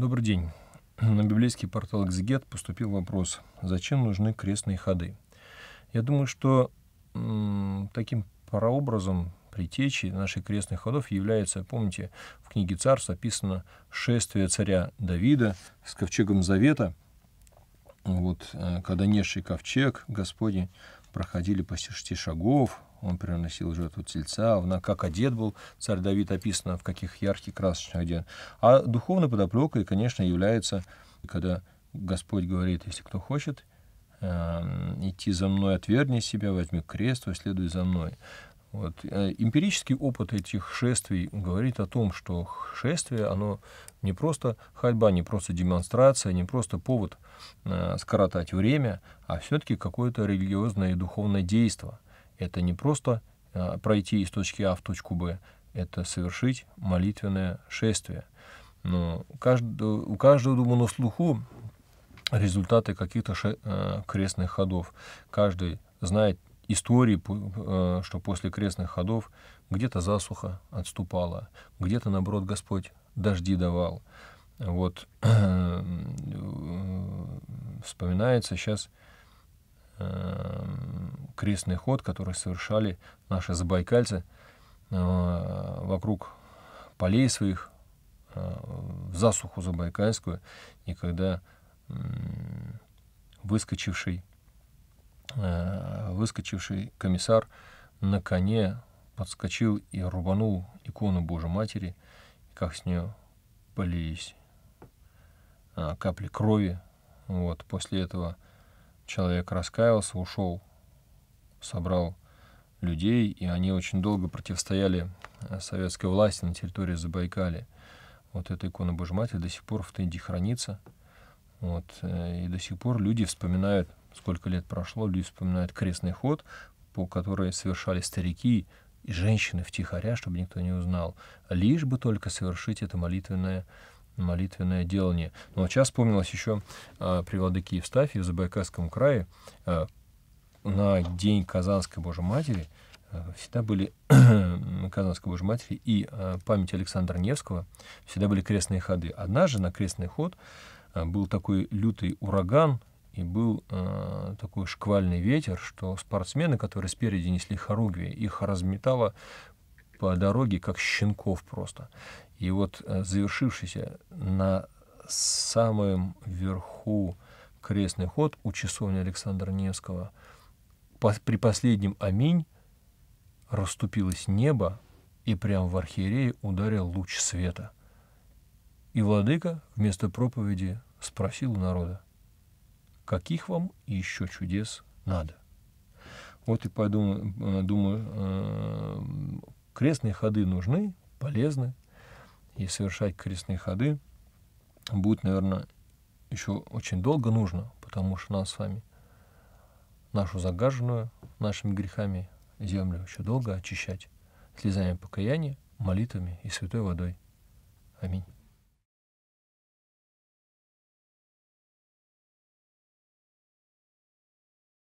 Добрый день. На библейский портал «Экзегет» поступил вопрос, зачем нужны крестные ходы? Я думаю, что таким прообразом притечи наших крестных ходов является, помните, в книге «Царств» описано шествие царя Давида с ковчегом Завета, вот, э, когда несший ковчег Господень проходили по шести шагов, он приносил жертву тельца, она как одет был, царь Давид описано, в каких ярких красочных одет. А духовной подоплекой, конечно, является, когда Господь говорит, если кто хочет, эм, идти за мной, отвергни себя, возьми крест, следуй за мной. Вот. Э, эмпирический опыт этих шествий говорит о том, что шествие, оно не просто ходьба, не просто демонстрация, не просто повод э, скоротать время, а все-таки какое-то религиозное и духовное действие. Это не просто э, пройти из точки А в точку Б, это совершить молитвенное шествие. Но каждый, у каждого, думаю, ну, на слуху результаты каких-то э, крестных ходов. Каждый знает истории, э, что после крестных ходов где-то засуха отступала, где-то, наоборот, Господь дожди давал. Вот э, вспоминается сейчас э, крестный ход, который совершали наши забайкальцы вокруг полей своих, в засуху забайкальскую, и когда выскочивший Выскочивший комиссар на коне подскочил и рубанул икону Божьей Матери, как с нее полились а, капли крови. Вот. После этого человек раскаялся, ушел, собрал людей, и они очень долго противостояли э, советской власти на территории Забайкали. Вот эта икона Божьей Матери до сих пор в Тынде хранится. Вот, э, и до сих пор люди вспоминают сколько лет прошло, люди вспоминают крестный ход, по которой совершали старики и женщины втихаря, чтобы никто не узнал, лишь бы только совершить это молитвенное молитвенное делание. Но сейчас вспомнилось еще а, при Владыке Евстафии в Забайкальском крае а, на День Казанской Божьей Матери а, всегда были Казанской Божьей Матери и а, память Александра Невского всегда были крестные ходы. Однажды на крестный ход а, был такой лютый ураган, и был э, такой шквальный ветер, что спортсмены, которые спереди несли хоругви, их разметало по дороге, как щенков просто. И вот э, завершившийся на самом верху крестный ход у часовни Александра Невского, по, при последнем аминь расступилось небо, и прямо в архиерее ударил луч света. И владыка вместо проповеди спросил у народа — каких вам еще чудес надо? Вот и подумаю, э, думаю, э, крестные ходы нужны, полезны, и совершать крестные ходы будет, наверное, еще очень долго нужно, потому что нас с вами, нашу загаженную нашими грехами землю еще долго очищать слезами покаяния, молитвами и святой водой. Аминь.